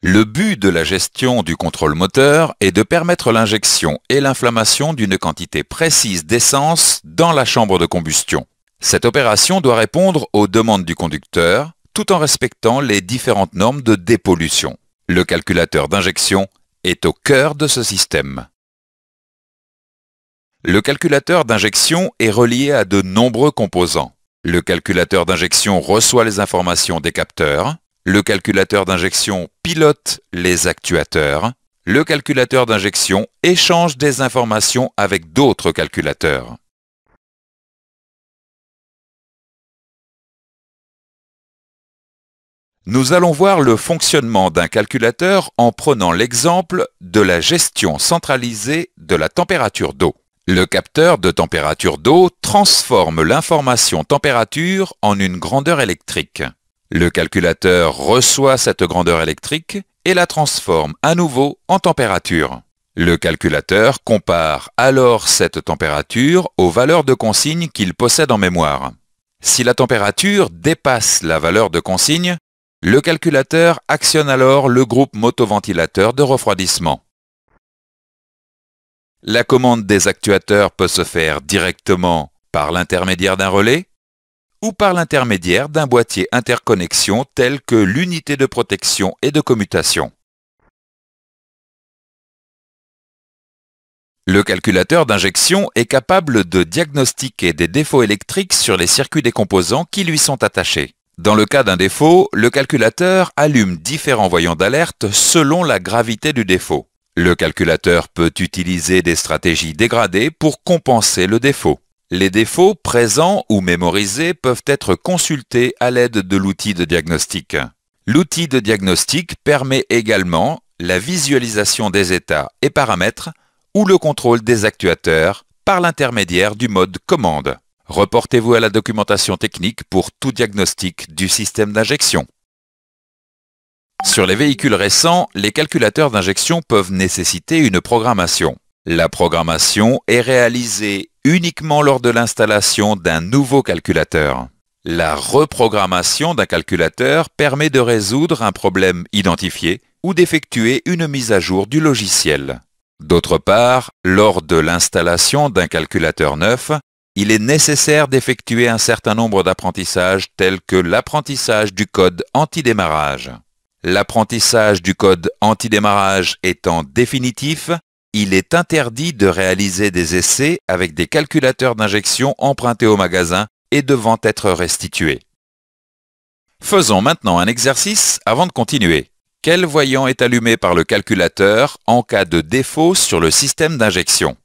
Le but de la gestion du contrôle moteur est de permettre l'injection et l'inflammation d'une quantité précise d'essence dans la chambre de combustion. Cette opération doit répondre aux demandes du conducteur tout en respectant les différentes normes de dépollution. Le calculateur d'injection est au cœur de ce système. Le calculateur d'injection est relié à de nombreux composants. Le calculateur d'injection reçoit les informations des capteurs, le calculateur d'injection pilote les actuateurs. Le calculateur d'injection échange des informations avec d'autres calculateurs. Nous allons voir le fonctionnement d'un calculateur en prenant l'exemple de la gestion centralisée de la température d'eau. Le capteur de température d'eau transforme l'information température en une grandeur électrique. Le calculateur reçoit cette grandeur électrique et la transforme à nouveau en température. Le calculateur compare alors cette température aux valeurs de consigne qu'il possède en mémoire. Si la température dépasse la valeur de consigne, le calculateur actionne alors le groupe motoventilateur de refroidissement. La commande des actuateurs peut se faire directement par l'intermédiaire d'un relais ou par l'intermédiaire d'un boîtier interconnexion tel que l'unité de protection et de commutation. Le calculateur d'injection est capable de diagnostiquer des défauts électriques sur les circuits des composants qui lui sont attachés. Dans le cas d'un défaut, le calculateur allume différents voyants d'alerte selon la gravité du défaut. Le calculateur peut utiliser des stratégies dégradées pour compenser le défaut. Les défauts présents ou mémorisés peuvent être consultés à l'aide de l'outil de diagnostic. L'outil de diagnostic permet également la visualisation des états et paramètres ou le contrôle des actuateurs par l'intermédiaire du mode commande. Reportez-vous à la documentation technique pour tout diagnostic du système d'injection. Sur les véhicules récents, les calculateurs d'injection peuvent nécessiter une programmation. La programmation est réalisée uniquement lors de l'installation d'un nouveau calculateur. La reprogrammation d'un calculateur permet de résoudre un problème identifié ou d'effectuer une mise à jour du logiciel. D'autre part, lors de l'installation d'un calculateur neuf, il est nécessaire d'effectuer un certain nombre d'apprentissages tels que l'apprentissage du code antidémarrage. L'apprentissage du code antidémarrage étant définitif, il est interdit de réaliser des essais avec des calculateurs d'injection empruntés au magasin et devant être restitués. Faisons maintenant un exercice avant de continuer. Quel voyant est allumé par le calculateur en cas de défaut sur le système d'injection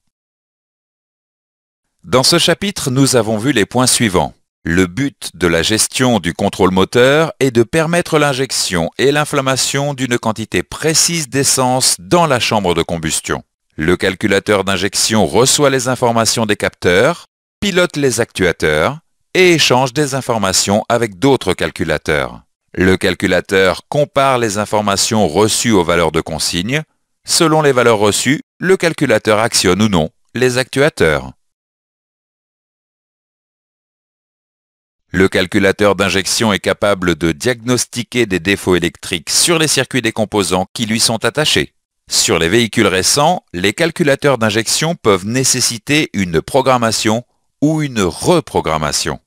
Dans ce chapitre, nous avons vu les points suivants. Le but de la gestion du contrôle moteur est de permettre l'injection et l'inflammation d'une quantité précise d'essence dans la chambre de combustion. Le calculateur d'injection reçoit les informations des capteurs, pilote les actuateurs et échange des informations avec d'autres calculateurs. Le calculateur compare les informations reçues aux valeurs de consigne. Selon les valeurs reçues, le calculateur actionne ou non les actuateurs. Le calculateur d'injection est capable de diagnostiquer des défauts électriques sur les circuits des composants qui lui sont attachés. Sur les véhicules récents, les calculateurs d'injection peuvent nécessiter une programmation ou une reprogrammation.